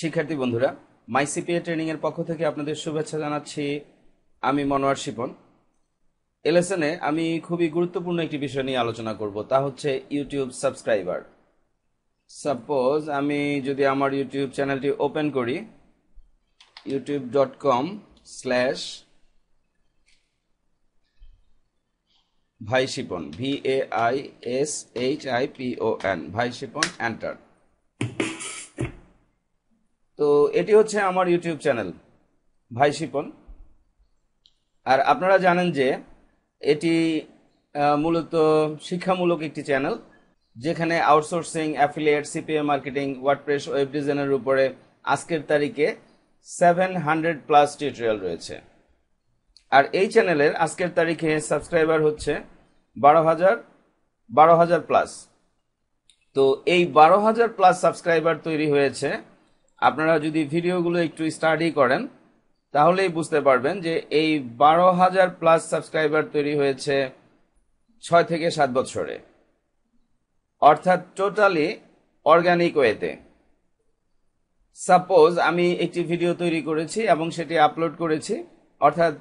শিক্ষার্থী বন্ধুরা মাইসিপিএ ট্রেনিংয়ের পক্ষ থেকে আপনাদের শুভেচ্ছা জানাচ্ছি আমি মনোয়ার শিপন এলেসনে আমি খুবই গুরুত্বপূর্ণ একটি বিষয় নিয়ে আলোচনা করব তা হচ্ছে ইউটিউব সাবস্ক্রাইবার সাপোজ আমি যদি আমার ইউটিউব চ্যানেলটি ওপেন করি YouTube dot com slash Bhai Shipon V A I S H I P O N Bhai Shipon enter তো এটি হচ্ছে আমার ইউটিউব চ্যানেল ভাই শিপন আর আপনারা জানেন যে এটি মূলত শিক্ষামূলক একটি চ্যানেল যেখানে outsourcing affiliate CPA marketing WordPress web ডিজাইনের উপরে আজকের তারিখে সেভেন হান্ড্রেড প্লাস টিউটোরিয়াল রয়েছে আর এই চ্যানেলের আজকের তারিখে সাবস্ক্রাইবার হচ্ছে বারো হাজার বারো হাজার প্লাস তো এই বারো হাজার প্লাস সাবস্ক্রাইবার তৈরি হয়েছে আপনারা যদি ভিডিওগুলো একটু স্টাডি করেন তাহলেই বুঝতে পারবেন যে এই বারো হাজার প্লাস সাবস্ক্রাইবার তৈরি হয়েছে ছয় থেকে সাত বছরে অর্থাৎ টোটালি অর্গানিক ওয়েতে সাপোজ আমি একটি ভিডিও তৈরি করেছি এবং সেটি আপলোড করেছি অর্থাৎ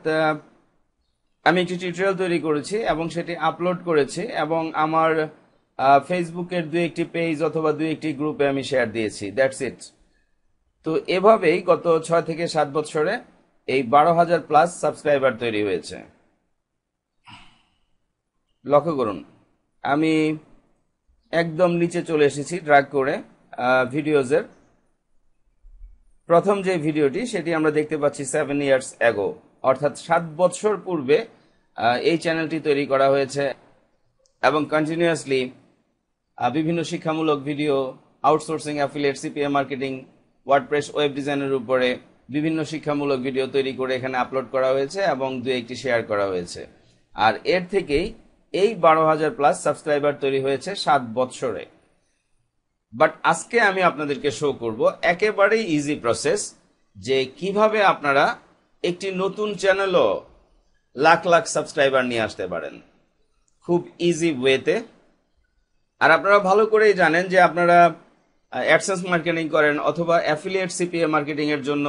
আমি একটি টিউটোরিয়াল তৈরি করেছি এবং সেটি আপলোড করেছি এবং আমার ফেসবুকের দু একটি পেজ অথবা দু একটি গ্রুপে আমি শেয়ার দিয়েছি দ্যাটস ইট তো এভাবেই গত ছয় থেকে সাত বছরে এই বারো হাজার প্লাস সাবস্ক্রাইবার তৈরি হয়েছে লক্ষ্য করুন আমি একদম নিচে চলে এসেছি ড্রাগ করে ভিডিওজের প্রথম যে ভিডিওটি সেটি আমরা দেখতে পাচ্ছি সেভেন ইয়ার্স অ্যাগো অর্থাৎ সাত বছর পূর্বে এই চ্যানেলটি তৈরি করা হয়েছে এবং কন্টিনিউয়াসলি বিভিন্ন শিক্ষামূলক video outsourcing affiliate CPA marketing WordPress web ডিজাইনের উপরে বিভিন্ন শিক্ষামূলক ভিডিও তৈরি করে এখানে আপলোড করা হয়েছে এবং দু একটি শেয়ার করা হয়েছে আর এর থেকেই এই বারো হাজার প্লাস সাবস্ক্রাইবার তৈরি হয়েছে সাত বৎসরে বাট আজকে আমি আপনাদেরকে শো করব একেবারেই ইজি প্রসেস যে কিভাবে আপনারা একটি নতুন চ্যানেলও লাখ লাখ সাবস্ক্রাইবার নিয়ে আসতে পারেন খুব ইজি ওয়েতে আর আপনারা ভালো করেই জানেন যে আপনারা অ্যাডসেন্স মার্কেটিং করেন অথবা অ্যাফিলিয়েট সিপিএ মার্কেটিংয়ের জন্য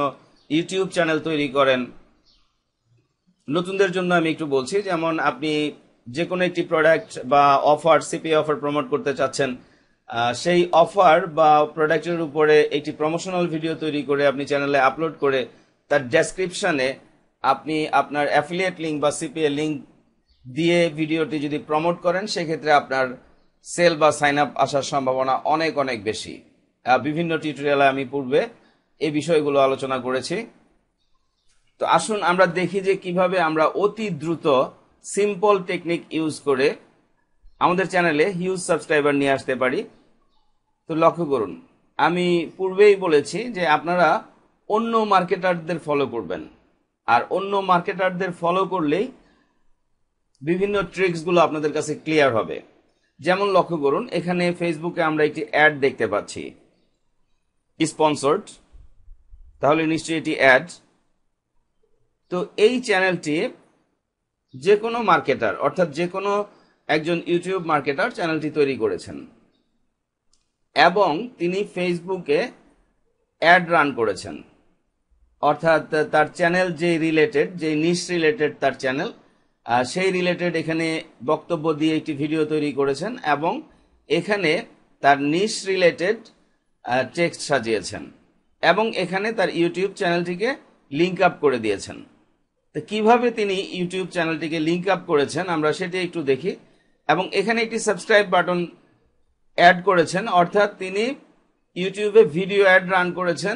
ইউটিউব চ্যানেল তৈরি করেন নতুনদের জন্য আমি একটু বলছি যেমন আপনি যে কোনো একটি প্রোডাক্ট বা অফার সিপিএ অফার প্রমোট করতে চাচ্ছেন সেই অফার বা প্রোডাক্টের উপরে একটি প্রমোশনাল ভিডিও তৈরি করে আপনি চ্যানেলে আপলোড করে তার ডেসক্রিপশানে আপনি আপনার অ্যাফিলিয়েট লিঙ্ক বা সিপিএ লিঙ্ক দিয়ে ভিডিওটি যদি প্রমোট করেন সেক্ষেত্রে আপনার সেল বা সাইন আপ আসার সম্ভাবনা অনেক অনেক বেশি বিভিন্ন টিউটোরিয়ালে আমি পূর্বে এই বিষয়গুলো আলোচনা করেছি তো আসুন আমরা দেখি যে কিভাবে আমরা অতি দ্রুত সিম্পল টেকনিক ইউজ করে আমাদের চ্যানেলে হিউজ সাবস্ক্রাইবার নিয়ে আসতে পারি তো লক্ষ্য করুন আমি পূর্বেই বলেছি যে আপনারা অন্য মার্কেটারদের ফলো করবেন আর অন্য মার্কেটারদের ফলো করলেই বিভিন্ন ট্রিক্সগুলো আপনাদের কাছে ক্লিয়ার হবে যেমন লক্ষ্য করুন এখানে ফেসবুকে আমরা একটি অ্যাড দেখতে পাচ্ছি স্পন্সর্ড তাহলে নিশ্চয়ই এটি অ্যাড তো এই চ্যানেলটি যে কোনো মার্কেটার অর্থাৎ যে কোনো একজন ইউটিউব মার্কেটার চ্যানেলটি তৈরি করেছেন এবং তিনি ফেসবুকে অ্যাড রান করেছেন অর্থাৎ তার চ্যানেল যে রিলেটেড যে নিশ রিলেটেড তার চ্যানেল সেই রিলেটেড এখানে বক্তব্য দিয়ে একটি ভিডিও তৈরি করেছেন এবং এখানে তার নিশ রিলেটেড টেক্সট সাজিয়েছেন এবং এখানে তার ইউটিউব চ্যানেলটিকে লিঙ্ক আপ করে দিয়েছেন তো কিভাবে তিনি ইউটিউব চ্যানেলটিকে লিঙ্ক আপ করেছেন আমরা সেটি একটু দেখি এবং এখানে একটি সাবস্ক্রাইব বাটন অ্যাড করেছেন অর্থাৎ তিনি ইউটিউবে ভিডিও অ্যাড রান করেছেন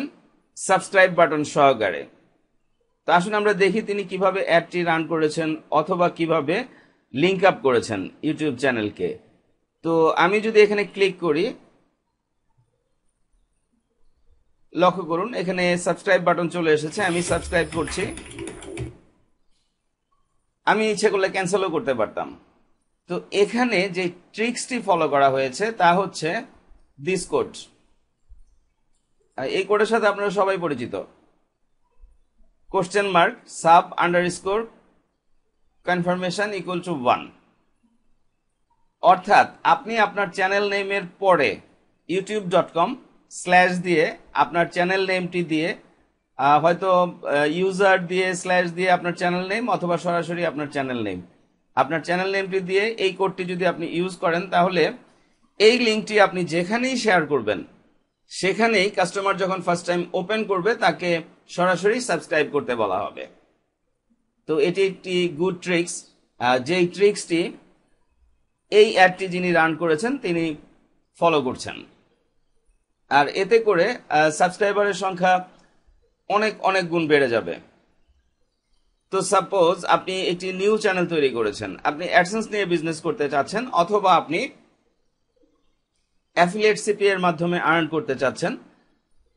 সাবস্ক্রাইব বাটন সহকারে তো আসুন আমরা দেখি তিনি কিভাবে অ্যাডটি রান করেছেন অথবা কিভাবে লিঙ্ক আপ করেছেন ইউটিউব চ্যানেলকে তো আমি যদি এখানে ক্লিক করি লক্ষ্য করুন এখানে সাবস্ক্রাইব বাটন চলে এসেছে আমি সাবস্ক্রাইব করছি আমি ইচ্ছে করলে ক্যান্সেলও করতে পারতাম তো এখানে যে ট্রিক্সটি ফলো করা হয়েছে তা হচ্ছে দিস কোড এই কোডের সাথে আপনারা সবাই পরিচিত question mark sub underscore confirmation equal to one অর্থাৎ আপনি আপনার চ্যানেল নেমের পরে ইউটিউব ডট কম স্ল্যাশ দিয়ে আপনার চ্যানেল নেমটি দিয়ে হয়তো ইউজার দিয়ে স্ল্যাশ দিয়ে আপনার চ্যানেল নেম অথবা সরাসরি আপনার চ্যানেল নেম আপনার চ্যানেল নেমটি দিয়ে এই কোডটি যদি আপনি ইউজ করেন তাহলে এই লিঙ্কটি আপনি যেখানেই শেয়ার করবেন সেখানেই কাস্টমার যখন ফার্স্ট টাইম ওপেন করবে তাকে সরাসরি সাবস্ক্রাইব করতে বলা হবে তো এটি একটি গুড ট্রিক্স যেই ট্রিক্সটি এই অ্যাডটি যিনি রান করেছেন তিনি ফলো করছেন আর এতে করে সাবস্ক্রাইবারের সংখ্যা অনেক অনেক গুণ বেড়ে যাবে তো সাপোজ আপনি একটি নিউ চ্যানেল তৈরি করেছেন আপনি অ্যাডসেন্স নিয়ে বিজনেস করতে চাচ্ছেন অথবা আপনি অ্যাফিলিয়েট সিপি এর মাধ্যমে আর্ন করতে চাচ্ছেন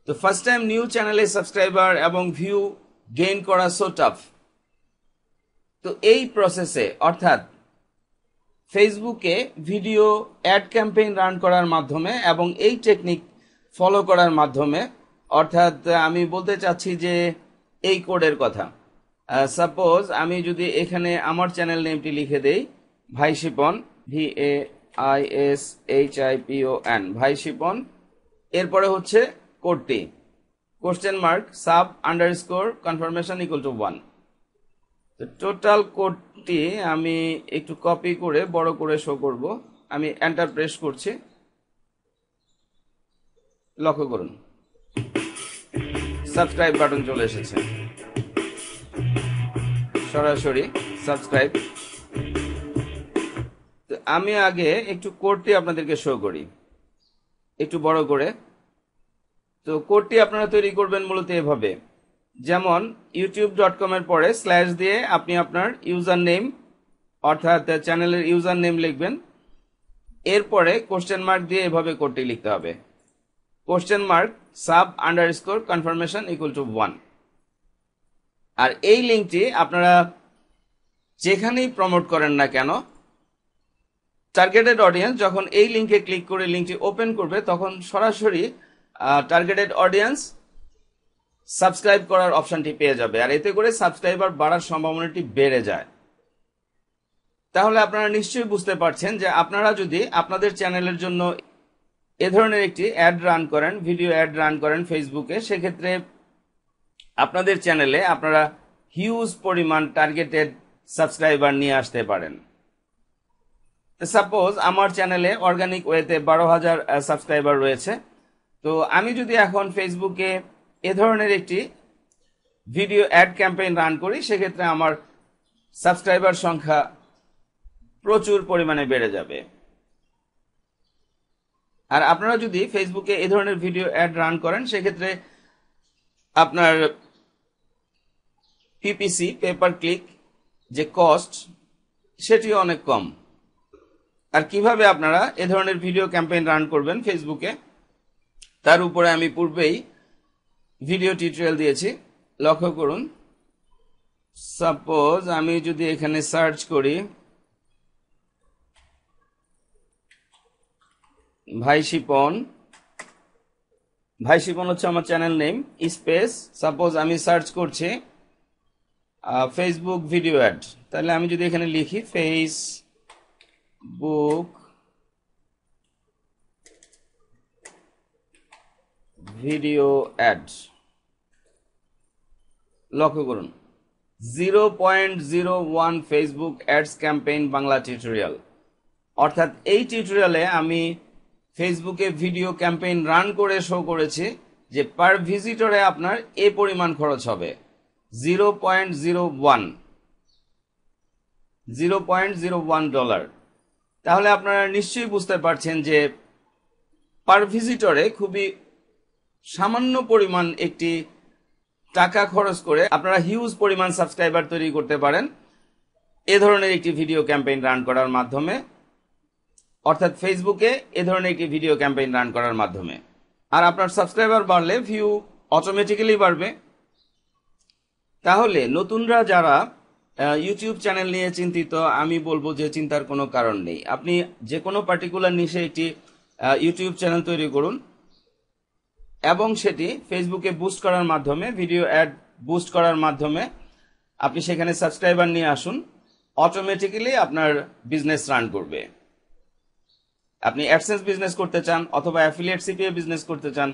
তো ফার্স্ট টাইম নিউ চ্যানেলে সাবস্ক্রাইবার এবং ভিউ গেইন করা সো টাফ তো এই প্রসেসে অর্থাৎ ফেসবুকে ভিডিও অ্যাড ক্যাম্পেইন রান করার মাধ্যমে এবং এই টেকনিক ফলো করার মাধ্যমে অর্থাৎ আমি বলতে চাচ্ছি যে এই কোডের কথা সাপোজ আমি যদি এখানে আমার চ্যানেল নেমটি লিখে দেই Bhai Shipon V A I S H I P O N Bhai Shipon এরপরে হচ্ছে কোডটি question mark sub underscore confirmation equal to one total কোডটি আমি একটু কপি করে বড় করে শো করব আমি এন্টার প্রেস করছি লক্ষ্য করুন সাবস্ক্রাইব বাটন চলে এসেছে সরাসরি সাবস্ক্রাইব আমি আগে একটু কোডটি আপনাদেরকে শো করি একটু বড় করে তো কোডটি আপনারা তৈরি করবেন মূলত এভাবে যেমন ইউটিউব ডট কমের পরে স্ল্যাশ দিয়ে আপনি আপনার ইউজার নেম অর্থাৎ চ্যানেলের ইউজার নেম লিখবেন এরপরে কোশ্চেন মার্ক দিয়ে এভাবে কোডটি লিখতে হবে question mark sub underscore confirmation equal to one আর এই লিঙ্কটি আপনারা যেখানেই প্রমোট করেন না কেন টার্গেটেড অডিয়েন্স যখন এই লিঙ্কে ক্লিক করে লিঙ্কটি ওপেন করবে তখন সরাসরি টার্গেটেড অডিয়েন্স সাবস্ক্রাইব করার অপশনটি পেয়ে যাবে আর এতে করে সাবস্ক্রাইবার বাড়ার সম্ভাবনাটি বেড়ে যায় তাহলে আপনারা নিশ্চয়ই বুঝতে পারছেন যে আপনারা যদি আপনাদের চ্যানেলের জন্য এ ধরনের একটি অ্যাড রান করেন ভিডিও অ্যাড রান করেন ফেসবুকে সেক্ষেত্রে আপনাদের চ্যানেলে আপনারা হিউজ পরিমাণ টার্গেটেড সাবস্ক্রাইবার নিয়ে আসতে পারেন সাপোজ আমার চ্যানেলে অর্গানিক ওয়েতে বারো হাজার সাবস্ক্রাইবার রয়েছে তো আমি যদি এখন ফেসবুকে এ ধরনের একটি ভিডিও অ্যাড ক্যাম্পেইন রান করি সেক্ষেত্রে আমার সাবস্ক্রাইবার সংখ্যা প্রচুর পরিমাণে বেড়ে যাবে আর আপনারা যদি ফেসবুকে এ ধরনের ভিডিও অ্যাড রান করেন সেক্ষেত্রে আপনার পিপিসি পেপার ক্লিক যে কস্ট সেটি অনেক কম আর কিভাবে আপনারা এ ধরনের ভিডিও ক্যাম্পেইন রান করবেন ফেসবুকে তার উপরে আমি পূর্বেই ভিডিও টিউটোরিয়াল দিয়েছি লক্ষ্য করুন সাপোজ আমি যদি এখানে সার্চ করি ভাই শিপন ভাই শিপন হচ্ছে আমার চ্যানেল নেম স্পেস সাপোজ আমি সার্চ করছি ফেসবুক ভিডিও অ্যাড তাহলে আমি যদি এখানে লিখি ফেস বুক ভিডিও অ্যাড লক্ষ্য করুন zero point zero one Facebook ads campaign Bangla tutorial অর্থাৎ এই টিউটোরিয়ালে আমি ফেসবুকে ভিডিও ক্যাম্পেইন রান করে শো করেছে যে পার ভিজিটরে আপনার এ পরিমাণ খরচ হবে zero point zero one zero point zero one dollar তাহলে আপনারা নিশ্চয়ই বুঝতে পারছেন যে পার ভিজিটরে খুবই সামান্য পরিমাণ একটি টাকা খরচ করে আপনারা হিউজ পরিমাণ সাবস্ক্রাইবার তৈরি করতে পারেন এ ধরনের একটি ভিডিও ক্যাম্পেইন রান করার মাধ্যমে অর্থাৎ ফেসবুকে এ ধরনের একটি ভিডিও ক্যাম্পেইন রান করার মাধ্যমে আর আপনার সাবস্ক্রাইবার বাড়লে ভিউ অটোমেটিক্যালি বাড়বে তাহলে নতুনরা যারা ইউটিউব চ্যানেল নিয়ে চিন্তিত আমি বলবো যে চিন্তার কোনো কারণ নেই আপনি যে কোনো পার্টিকুলার নিশে একটি ইউটিউব চ্যানেল তৈরি করুন এবং সেটি ফেসবুকে বুস্ট করার মাধ্যমে ভিডিও অ্যাড বুস্ট করার মাধ্যমে আপনি সেখানে সাবস্ক্রাইবার নিয়ে আসুন অটোমেটিক্যালি আপনার বিজনেস রান করবে আপনি অ্যাডসেন্স বিজনেস করতে চান অথবা অ্যাফিলিয়েট সিপিএ বিজনেস করতে চান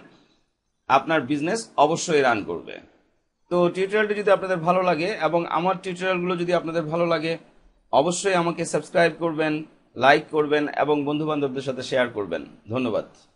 আপনার বিজনেস অবশ্যই রান করবে তো টিউটোরিয়ালটি যদি আপনাদের ভালো লাগে এবং আমার টিউটোরিয়ালগুলো যদি আপনাদের ভালো লাগে অবশ্যই আমাকে সাবস্ক্রাইব করবেন লাইক করবেন এবং বন্ধুবান্ধবদের সাথে শেয়ার করবেন ধন্যবাদ